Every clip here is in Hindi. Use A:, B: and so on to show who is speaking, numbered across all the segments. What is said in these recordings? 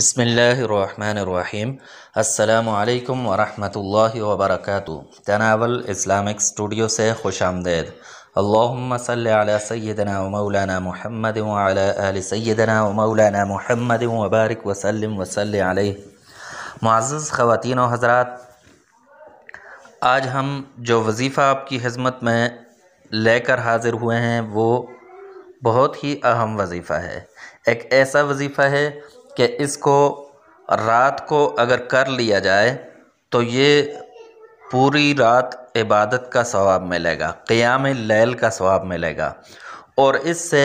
A: बिस्मिल्लाहिर्रहमानिर्रहीम अस्सलामुअलैकुम वरहमतुल्लाहि वबरक तनावल इस्लामिक स्टूडियो से खुश आमदेद محمد وعلى آل سيدنا ومولانا محمد وبارك وسلم وصل عليه वसल خواتین و حضرات आज हम जो वजीफ़ा आपकी हजमत में लेकर हाजिर हुए हैं वो बहुत ही अहम वजीफ़ा है एक ऐसा वजीफ़ा है कि इसको रात को अगर कर लिया जाए तो ये पूरी रात इबादत का सवाब मिलेगा क़याम लैल का सवाब मिलेगा और इससे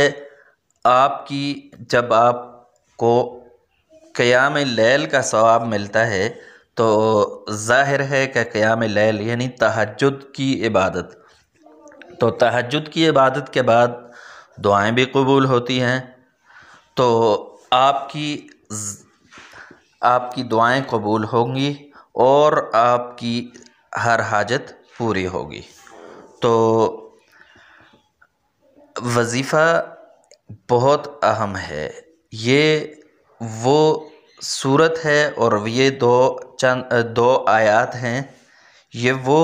A: आपकी जब आपको क़याम लैल का सवाब मिलता है तो ज़ाहिर है कि क़याम लैल यानी तहजद की इबादत तो तहजद की इबादत के बाद दुआएं भी कबूल होती हैं तो आपकी आपकी दुआएं कबूल होंगी और आपकी हर हाजत पूरी होगी तो वजीफ़ा बहुत अहम है ये वो सूरत है और ये दो चंद दो आयात हैं ये वो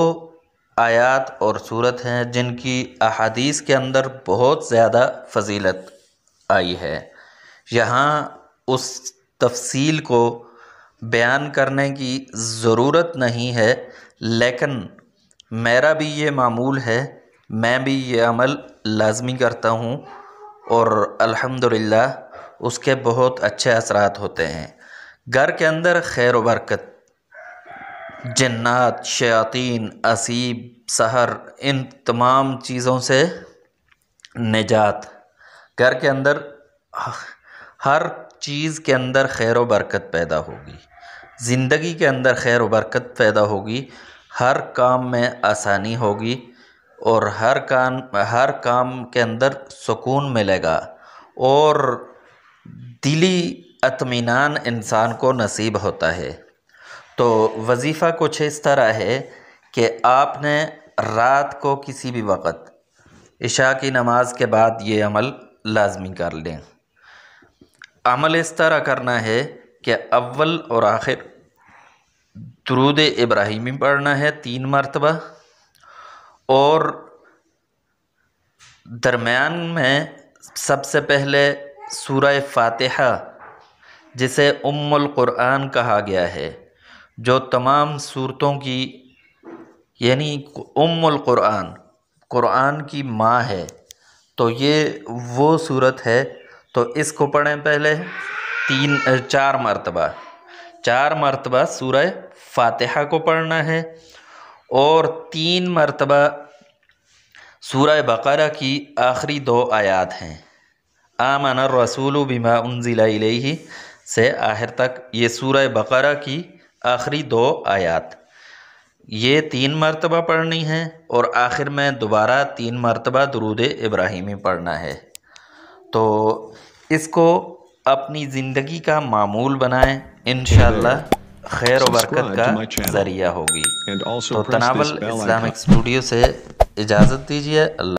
A: आयात और सूरत हैं जिनकी अहादीस के अंदर बहुत ज़्यादा फजीलत आई है यहाँ उस तफ़सील को बयान करने की ज़रूरत नहीं है लेकिन मेरा भी ये मामूल है मैं भी ये अमल लाजमी करता हूँ और अल्हम्दुलिल्लाह उसके बहुत अच्छे असरात होते हैं घर के अंदर खैर वरकत जन्नात शयातीन असीब सहर इन तमाम चीज़ों से निजात घर के अंदर हर चीज़ के अंदर खैर व बरकत पैदा होगी ज़िंदगी के अंदर खैर व बरकत पैदा होगी हर काम में आसानी होगी और हर काम हर काम के अंदर सुकून मिलेगा और दिली अतमीनान इंसान को नसीब होता है तो वजीफ़ा कुछ इस तरह है कि आपने रात को किसी भी वक्त इशा की नमाज के बाद ये अमल लाजमी कर लें अमल इस तरह करना है कि अव्वल और आखिर दरूद इब्राहिमी पढ़ना है तीन मरतबा और दरमियान में सबसे पहले सूरह फातिहा जिसे उम्मुल कुरान कहा गया है जो तमाम सूरतों की यानी उम्मुल कुरान कुरान की माँ है तो ये वो सूरत है तो इसको पढ़ें पहले तीन चार मरतबा चार मरतबा सूर्य फातिहा को पढ़ना है और तीन मरतबा सूर्य बकरा की आखिरी दो आयात हैं आमन रसूल बिमा ज़िला से आखिर तक ये सूर्य बकरा की आखिरी दो आयात ये तीन मरतबा पढ़नी है और आखिर में दोबारा तीन मरतबा दरूद इब्राहिमी पढ़ना है तो इसको अपनी ज़िंदगी का मामूल बनाएं इन शैर वरकत का ज़रिया होगी तो तनावल इस्लामिक स्टूडियो से इजाज़त दीजिए अल्लाह